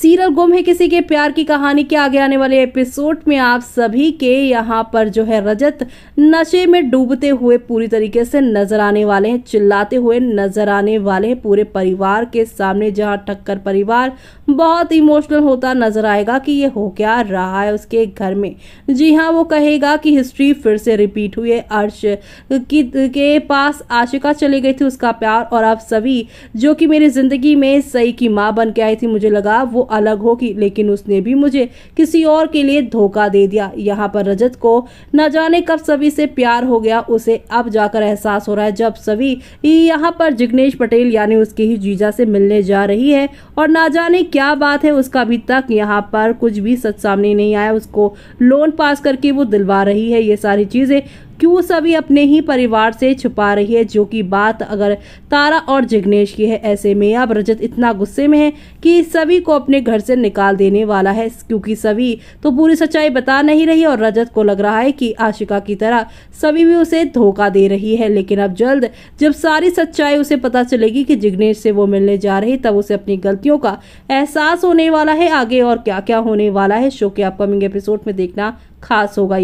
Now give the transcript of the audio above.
serial गुम है किसी के प्यार की कहानी के आगे आने वाले एपिसोड में आप सभी के यहाँ पर जो है रजत नशे में डूबते हुए पूरी तरीके से नजर आने वाले हैं चिल्लाते हुए नजर आने वाले हैं पूरे परिवार के सामने जहाँ टक्कर परिवार बहुत इमोशनल होता नजर आएगा कि ये हो क्या रहा है उसके घर में जी हाँ वो कहेगा कि हिस्ट्री फिर से रिपीट हुई है अर्श की के पास आशिका चली गई थी उसका प्यार और आप सभी जो कि मेरी जिंदगी में सही की माँ बन के आई थी मुझे लगा वो अलग होगी लेकिन उसने भी मुझे किसी और के लिए धोखा दे दिया यहाँ पर रजत को न जाने कब सभी से प्यार हो गया उसे अब जाकर एहसास हो रहा है जब सभी यहाँ पर जिग्नेश पटेल यानी उसके ही जीजा से मिलने जा रही है और ना जाने क्या बात है उसका अभी तक यहाँ पर कुछ भी सच सामने नहीं आया उसको लोन पास करके वो दिलवा रही है ये सारी चीज़ें क्यों सभी अपने ही परिवार से छुपा रही है जो कि बात अगर तारा और जिग्नेश की है ऐसे में अब रजत इतना गुस्से में है कि सभी को अपने घर से निकाल देने वाला है क्योंकि सभी तो पूरी सच्चाई बता नहीं रही और रजत को लग रहा है कि आशिका की तरह सभी भी उसे धोखा दे रही है लेकिन अब जल्द जब सारी सच्चाई उसे पता चलेगी कि जिग्नेश से वो मिलने जा रही तब उसे अपनी गलतियों का एहसास होने वाला है आगे और क्या क्या होने वाला है शो के अपकमिंग एपिसोड में देखना खास होगा